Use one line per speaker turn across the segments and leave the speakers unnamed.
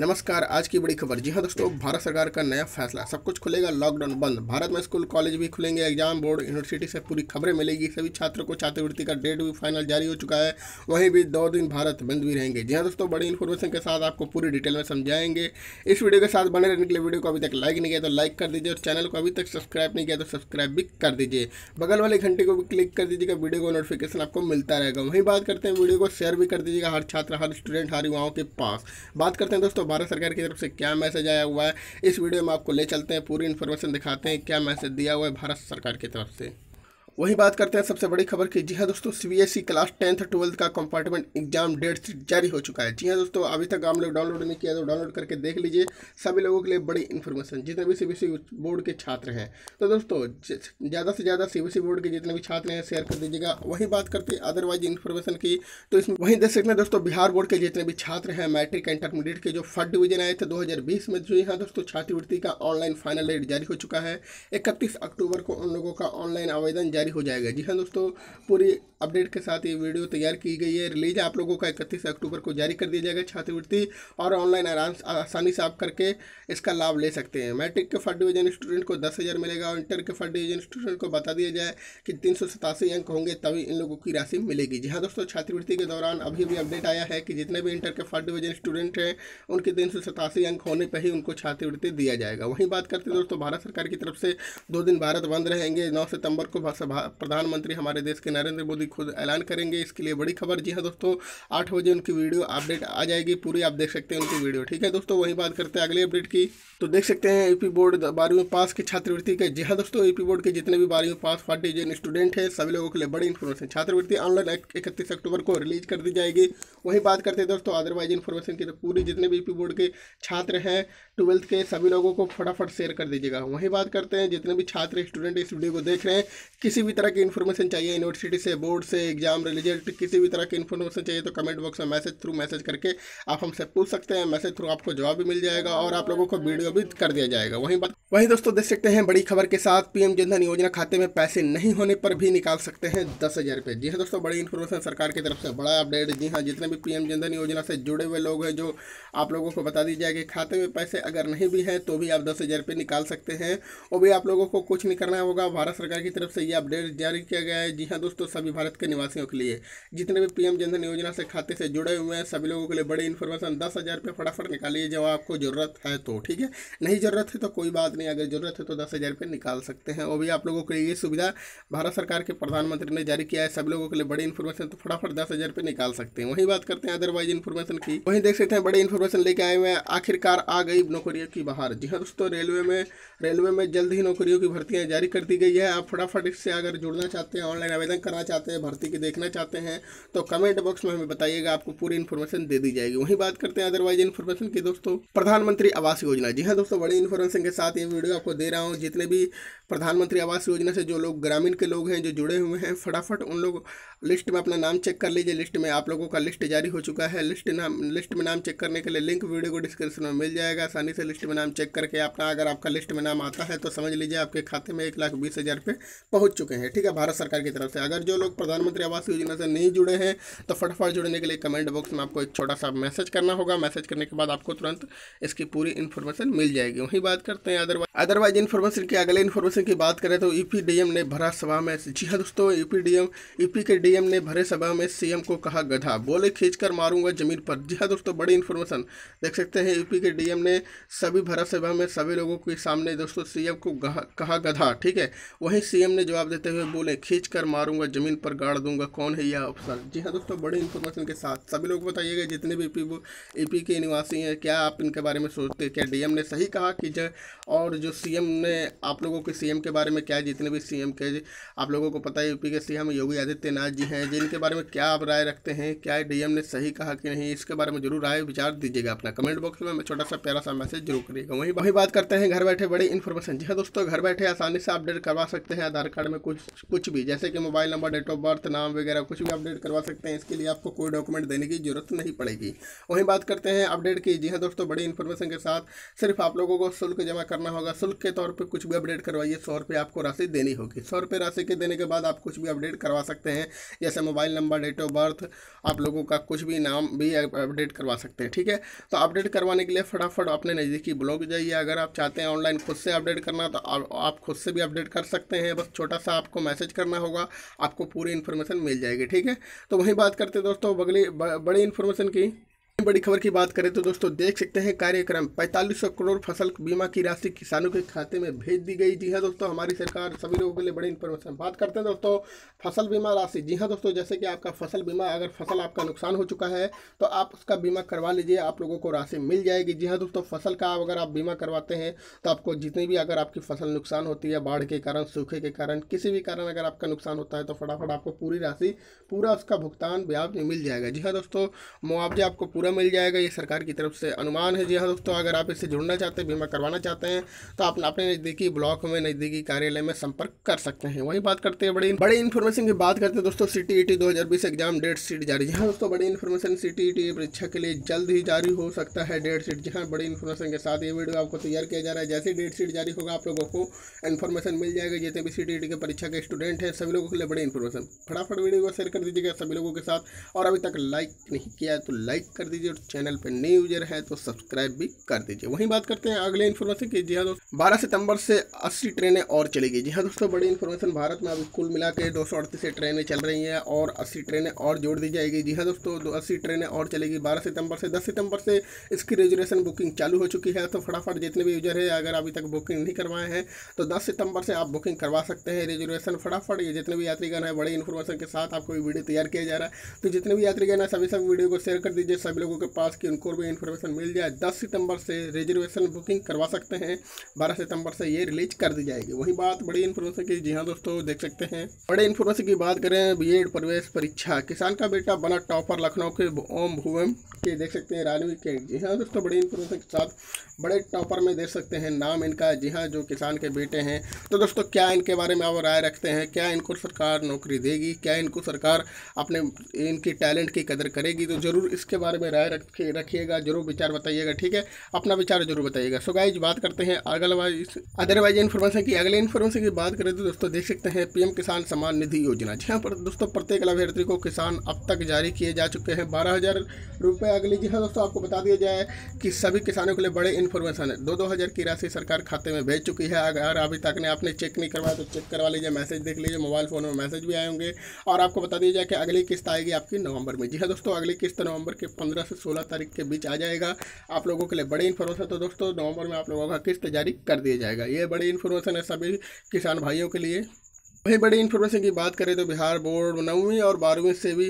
नमस्कार आज की बड़ी खबर जी हाँ दोस्तों भारत सरकार का नया फैसला सब कुछ खुलेगा लॉकडाउन बंद भारत में स्कूल कॉलेज भी खुलेंगे एग्जाम बोर्ड यूनिवर्सिटी से पूरी खबरें मिलेगी सभी छात्रों को छात्रवृत्ति का डेट भी फाइनल जारी हो चुका है वहीं भी दो दिन भारत बंद भी रहेंगे जी हाँ दोस्तों बड़ी इन्फॉर्मेशन के साथ आपको पूरी डिटेल में समझाएंगे इस वीडियो के साथ बने रहने के लिए वीडियो को अभी तक लाइक नहीं किया तो लाइक कर दीजिए और चैनल को अभी तक सब्सक्राइब नहीं किया तो सब्सक्राइब भी कर दीजिए बगल वाले घंटे को भी क्लिक कर दीजिएगा वीडियो को नोटिफिकेशन आपको मिलता रहेगा वहीं बात करते हैं वीडियो को शेयर भी कर दीजिएगा हर छात्र हर स्टूडेंट हर युवाओं के पास बात करते हैं दोस्तों दोस्तों भारत सरकार की तरफ से क्या मैसेज आया हुआ है इस वीडियो में आपको ले चलते हैं पूरी इन्फॉर्मेशन दिखाते हैं क्या मैसेज दिया हुआ है भारत सरकार की तरफ से वहीं बात करते हैं सबसे बड़ी खबर की जी हाँ दोस्तों सीबीएसई क्लास टेंथ ट्वेल्थ का कंपार्टमेंट एग्जाम डेट जारी हो चुका है जी हाँ दोस्तों अभी तक आप लोग डाउनलोड नहीं किया तो डाउनलोड करके देख लीजिए सभी लोगों के लिए बड़ी इन्फॉर्मेशन जितने भी सीबीएसई बोर्ड e के छात्र हैं तो दोस्तों ज़्यादा से ज़्यादा सीबीएसई बोर्ड e के जितने भी छात्र हैं शेयर कर दीजिएगा वहीं बात करते हैं अदरवाइज इन्फॉर्मेशन की तो इसमें वहीं देख सकते हैं दोस्तों बिहार बोर्ड के जितने भी छात्र हैं मैट्रिक इंटरमीडिएट के जो फर्स्ट डिवीजन आए थे दो में जो यहाँ दोस्तों छात्रवृत्ति का ऑनलाइन फाइनल डेट जारी हो चुका है इकतीस अक्टूबर को उन लोगों का ऑनलाइन आवेदन जारी जारी हो जाएगा जी हाँ दोस्तों पूरी अपडेट के साथ ये वीडियो तैयार की गई है रिलीज आप लोगों का इकतीस अक्टूबर को जारी कर दिया जाएगा छात्रवृत्ति और ऑनलाइन आराम आसानी से आप करके इसका लाभ ले सकते हैं मैट्रिक के फर्स्ट डिवीजन स्टूडेंट को दस हज़ार मिलेगा और इंटर के फर्स्ट डिवीजन स्टूडेंट को बता दिया जाए कि तीन अंक होंगे तभी इन लोगों की राशि मिलेगी जी हाँ दोस्तों छात्रवृत्ति के दौरान अभी भी अपडेट आया है कि जितने भी इंटर के फर्स्ट डिवीजन स्टूडेंट हैं उनके तीन अंक होने पर ही उनको छात्रवृत्ति दिया जाएगा वहीं बात करते हैं दोस्तों भारत सरकार की तरफ से दो दिन भारत बंद रहेंगे नौ सितंबर को प्रधानमंत्री हमारे देश के नरेंद्र मोदी खुद ऐलान करेंगे इसके लिए बड़ी खबर जी हाँ दोस्तों आठ बजे उनकी वीडियो अपडेट आ जाएगी पूरी आप देख सकते हैं उनकी वीडियो ठीक है दोस्तों वही बात करते हैं अगले अपडेट की तो देख सकते हैं यूपी बोर्ड बारहवीं पास की छात्रवृत्ति के जी हाँ दोस्तों यूपी बोर्ड के जितने भी बारहवीं पास जिन स्टूडेंट हैं सभी लोगों के लिए बड़ी इन्फॉर्मेशन छात्रवृत्ति ऑनलाइन इकतीस अक्टूबर को रिलीज कर दी जाएगी वही बात करते हैं दोस्तों अदरवाइज इन्फॉर्मेशन की तो पूरी जितने भी यूपी बोर्ड के छात्र हैं ट्वेल्थ के सभी लोगों को फटाफट शेयर कर दीजिएगा वहीं बात करते हैं जितने भी छात्र स्टूडेंट इस वीडियो को देख रहे हैं किसी भी तरह की इन्फॉर्मेशन चाहिए यूनिवर्सिटी से बोर्ड से एग्जाम रिलेटेड किसी भी तरह की इन्फॉर्मेशन चाहिए तो कमेंट बॉक्स में मैसेज थ्रू मैसेज करके आप हमसे पूछ सकते हैं मैसेज थ्रू आपको जवाब भी मिल जाएगा और आप लोगों को वीडियो भी कर दिया जाएगा वहीं बात वहीं दोस्तों देख सकते हैं बड़ी खबर के साथ पीएम जनधन योजना खाते में पैसे नहीं होने पर भी निकाल सकते हैं दस हज़ार रुपये जी हाँ दोस्तों बड़ी इन्फॉर्मेशन सरकार की तरफ से बड़ा अपडेट जी हाँ जितने भी पीएम जनधन योजना से जुड़े हुए लोग हैं जो आप लोगों को बता दी जाएगी खाते में पैसे अगर नहीं भी हैं तो भी आप दस हज़ार निकाल सकते हैं और भी आप लोगों को कुछ नहीं करना होगा भारत सरकार की तरफ से ये अपडेट अपडेट जारी किया गया है जी हाँ दोस्तों सभी भारत के निवासियों के लिए जितने भी पीएम जनधन योजना से खाते से जुड़े हुए हैं सभी लोगों के लिए बड़ी इन्फॉर्मेशन दस हज़ार रुपये फटाफट निकालिए जब आपको ज़रूरत है तो ठीक है नहीं ज़रूरत है तो कोई बात नहीं अगर ज़रूरत है तो दस हज़ार रुपये निकाल सकते हैं और भी आप लोगों के लिए सुविधा भारत सरकार के प्रधानमंत्री ने जारी किया है सभी लोगों के लिए बड़ी इन्फॉर्मेशन तो फटाफट दस हज़ार रुपये निकाल सकते हैं वहीं बात करते हैं अदरवाइज इन्फॉर्मेशन की वहीं देख सकते हैं बड़ी इन्फॉर्मेशन लेके आए हुए आखिरकार आ गई नौकरियों की बाहर जी हाँ दोस्तों रेलवे में रेलवे में जल्द ही नौकरियों की भर्तियाँ जारी कर दी गई है आप फटाफट इससे अगर जुड़ना चाहते हैं ऑनलाइन आवेदन करना चाहते हैं भर्ती की देखना चाहते हैं तो कमेंट बॉक्स में हमें बताइएगा आपको पूरी इन्फॉर्मेशन दे दी जाएगी वहीं बात करते हैं अदरवाइज इन्फॉर्मेशन की दोस्तों प्रधानमंत्री आवास योजना जी हाँ दोस्तों बड़ी इन्फॉर्मेशन के साथ ये वीडियो आपको दे रहा हूँ जितने भी प्रधानमंत्री आवास योजना से जो लोग ग्रामीण के लोग हैं जो जुड़े हुए हैं फटाफट उन लोग लिस्ट में अपना नाम चेक कर लीजिए लिस्ट में आप लोगों का लिस्ट जारी हो चुका है लिस्ट नाम लिस्ट में नाम चेक करने के लिए लिंक वीडियो को डिस्क्रिप्शन में मिल जाएगा आसानी से लिस्ट में नाम चेक करके अपना अगर आपका लिस्ट में नाम आता है तो समझ लीजिए आपके खाते में एक लाख बीस हज़ार रुपये पहुँच चुका चुके हैं ठीक है भारत सरकार की तरफ से अगर जो लोग प्रधानमंत्री आवास योजना से नहीं जुड़े हैं तो फटाफट जुड़ने के लिए कमेंट बॉक्स में आपको एक छोटा सा मैसेज करना होगा मैसेज करने के बाद आपको तुरंत इसकी पूरी इन्फॉर्मेशन मिल जाएगी वहीं बात करते हैं अदरवाइज अदरवाइज इन्फॉर्मेशन की अगले इन्फॉर्मेशन की बात करें तो ई e ने भरा सभा में जी हाँ दोस्तों ई e ईपी e के डीएम ने भरे सभा में सीएम को कहा गधा बोले खींच मारूंगा जमीन पर जी हाँ दोस्तों बड़ी इन्फॉर्मेशन देख सकते हैं यूपी के डीएम ने सभी भरा सभा में सभी लोगों के सामने दोस्तों सीएम को कहा गधा ठीक है वहीं सीएम ने जवाब दे देते हुए बोले खींच कर मारूंगा जमीन पर गाड़ दूंगा कौन है यह अफसर जी हाँ दोस्तों बड़े इन्फॉर्मेशन के साथ सभी लोग बताइएगा जितने भी ई पी e के निवासी हैं क्या आप इनके बारे में सोचते हैं क्या डीएम ने सही कहा कि जो और जो सीएम ने आप लोगों के सीएम के बारे में क्या जितने भी सी के आप लोगों को पता है यूपी e के सीएम योगी आदित्यनाथ जी हैं जिनके बारे में क्या आप राय रखते हैं क्या डीएम ने सही कहा कि नहीं इसके बारे में जरूर राय विचार दीजिएगा अपना कमेंट बॉक्स में छोटा सा प्यारा सा मैसेज जरूर करिएगा वहीं वही बात करते हैं घर बैठे बड़ी इन्फॉर्मेशन जी हाँ दोस्तों घर बैठे आसानी से अपडेट करवा सकते हैं आधार कार्ड में कुछ कुछ भी जैसे कि mobile number date of birth नाम वगैरह कुछ भी अपडेट करवा सकते हैं इसके लिए आपको कोई डॉक्यूमेंट देने की जरूरत नहीं पड़ेगी वहीं बात करते हैं अपडेट की जी हाँ दोस्तों बड़ी इन्फॉर्मेशन के साथ सिर्फ आप लोगों को शुल्क जमा करना होगा शुल्क के तौर पर कुछ भी अपडेट करवाइए सौ रुपये आपको राशि देनी होगी सौ रुपये राशि के देने के बाद आप कुछ भी अपडेट करवा सकते हैं जैसे mobile number date of birth आप लोगों का कुछ भी नाम भी अपडेट करवा सकते हैं ठीक है तो अपडेट करवाने के लिए फटाफट अपने नज़दीकी ब्लॉग जाइए अगर आप चाहते हैं ऑनलाइन खुद से अपडेट करना तो आप खुद से भी अपडेट कर सकते हैं बस छोटा सा आपको मैसेज करना होगा आपको पूरी इन्फॉर्मेशन मिल जाएगी ठीक है तो वहीं बात करते दोस्तों बगली बड़ी इन्फॉर्मेशन की बड़ी खबर की बात करें तो दोस्तों देख सकते हैं कार्यक्रम पैंतालीस करोड़ फसल बीमा की राशि किसानों के खाते में भेज दी गई जी हाँ दोस्तों हमारी सरकार सभी लोगों के लिए बड़ी इन्फॉर्मेशन बात करते हैं दोस्तों फसल बीमा राशि जी हाँ दोस्तों जैसे कि आपका फसल बीमा अगर फसल आपका नुकसान हो चुका है तो आप उसका बीमा करवा लीजिए आप लोगों को राशि मिल जाएगी जी हाँ दोस्तों फसल का अगर आप बीमा करवाते हैं तो आपको जितनी भी अगर आपकी फसल नुकसान होती है बाढ़ के कारण सूखे के कारण किसी भी कारण अगर आपका नुकसान होता है तो फटाफट आपको पूरी राशि पूरा उसका भुगतान ब्याज में मिल जाएगा जी हाँ दोस्तों मुआवजा आपको पूरा पूरा मिल जाएगा ये सरकार की तरफ से अनुमान है जी हाँ दोस्तों अगर आप इससे जुड़ना चाहते हैं बीमा करवाना चाहते हैं तो आप अपने नज़दीकी ब्लॉक में नज़दीकी कार्यालय में संपर्क कर सकते हैं वही बात करते हैं बड़ी बड़े इन्फॉर्मेशन की बात करते हैं दोस्तों C T exam date sheet जारी जहाँ दोस्तों बड़ी इन्फॉर्मेशन सी टी परीक्षा के लिए जल्द ही जारी हो सकता है डेट सीट जहाँ बड़ी इन्फॉर्मेशन के साथ ये वीडियो आपको तैयार किया जा रहा है जैसे डेट सीट जारी होगा आप लोगों को इन्फॉर्मेशन मिल जाएगा जितने भी सी e के परीक्षा के स्टूडेंट हैं सभी लोगों के लिए बड़ी इन्फॉर्मेशन फटाफट वीडियो को शेयर कर दीजिएगा सभी लोगों के साथ और अभी तक लाइक नहीं किया है तो लाइक कर दीजिए दीजिए और चैनल पर नए यूजर है तो सब्सक्राइब भी कर दीजिए वहीं बात करते हैं अगले इन्फॉर्मेशन की जी हाँ दोस्तों बारह सितंबर से अस्सी ट्रेनें और चलेगी जी हाँ दोस्तों बड़ी इन्फॉर्मेशन भारत में अभी कुल मिला के दो ट्रेनें चल रही हैं और अस्सी ट्रेनें और जोड़ दी जाएगी जी हाँ दोस्तों अस्सी ट्रेनें और चलेगी बारह सितंबर से दस सितंबर से इसकी रिजर्वेशन बुकिंग चालू हो चुकी है तो फटाफट जितने भी यूजर है अगर अभी तक बुकिंग नहीं करवाए हैं तो दस सितंबर से आप बुकिंग करवा सकते हैं रिजर्वेशन फटाफट ये जितने भी यात्रीगण है बड़े इन्फॉर्मेशन के साथ आपको वीडियो तैयार किया जा रहा है तो जितने भी यात्रीगण है सभी सब वीडियो को शेयर कर दीजिए सभी लोगों के पास कि उनको भी इन्फॉर्मेशन मिल जाए 10 सितंबर से रिजर्वेशन बुकिंग करवा सकते हैं 12 सितंबर से ये रिलीज कर दी जाएगी वही बात बड़ी इन्फॉर्मेशन की जी हाँ दोस्तों देख सकते हैं बड़े इन्फॉर्मेशन की बात करें बी प्रवेश परीक्षा किसान का बेटा बना टॉपर लखनऊ के ओम भुवम के देख सकते हैं रानवी के जी हाँ दोस्तों बड़ी इन्फॉर्मेशन के साथ बड़े टॉपर में देख सकते हैं नाम इनका जी हाँ जो किसान के बेटे हैं तो दोस्तों क्या इनके बारे में आप राय रखते हैं क्या इनको सरकार नौकरी देगी क्या इनको सरकार अपने इनकी टैलेंट की कदर करेगी तो ज़रूर इसके बारे में में राय रखिएगा जरूर विचार बताइएगा ठीक है अपना विचार जरूर बताइएगा सो गाइज बात करते हैं अगलवाइज अदरवाइज इन्फॉर्मेशन की अगले इन्फॉर्मेशन की बात करें तो दोस्तों देख सकते हैं पीएम किसान सम्मान निधि योजना जी हाँ पर दोस्तों प्रत्येक लाभार्थी को किसान अब तक जारी किए जा चुके हैं बारह हज़ार अगले जी हाँ दोस्तों आपको बता दिया जाए कि सभी किसानों के लिए बड़े इन्फॉर्मेशन है दो दो की राशि सरकार खाते में भेज चुकी है अगर अभी तक ने आपने चेक नहीं करवाया तो चेक करवा लीजिए मैसेज देख लीजिए मोबाइल फ़ोन में मैसेज भी आए होंगे और आपको बता दिया जाए कि अगली किस्त आएगी आपकी नवंबर में जी हाँ दोस्तों अगली किस्त नवंबर के पंद्रह पंद्रह से सोलह तारीख के बीच आ जाएगा आप लोगों के लिए बड़ी इन्फॉर्मेशन तो दोस्तों नवंबर में आप लोगों का किस्त जारी कर दिया जाएगा ये बड़ी इन्फॉर्मेशन है सभी किसान भाइयों के लिए वहीं बड़ी इन्फॉर्मेशन की बात करें तो बिहार बोर्ड नौवीं और बारहवीं से भी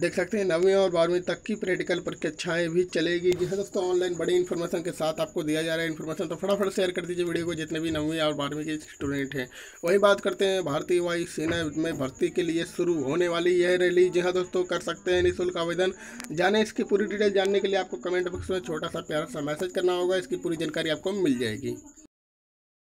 देख सकते हैं नौवीं और बारहवीं तक की प्रैक्टिकल परीक्षाएं भी चलेगी जी हाँ दोस्तों ऑनलाइन बड़ी इन्फॉर्मेशन के साथ आपको दिया जा रहा है इन्फॉर्मेशन तो फटाफट शेयर कर दीजिए वीडियो को जितने भी नौवीं और बारहवीं के स्टूडेंट हैं वहीं बात करते हैं भारतीय वायु सेना में भर्ती के लिए शुरू होने वाली यह रैली जी हाँ दोस्तों कर सकते हैं निःशुल्क आवेदन जाने इसकी पूरी डिटेल जानने के लिए आपको कमेंट बॉक्स में छोटा सा प्यारा सा मैसेज करना होगा इसकी पूरी जानकारी आपको मिल जाएगी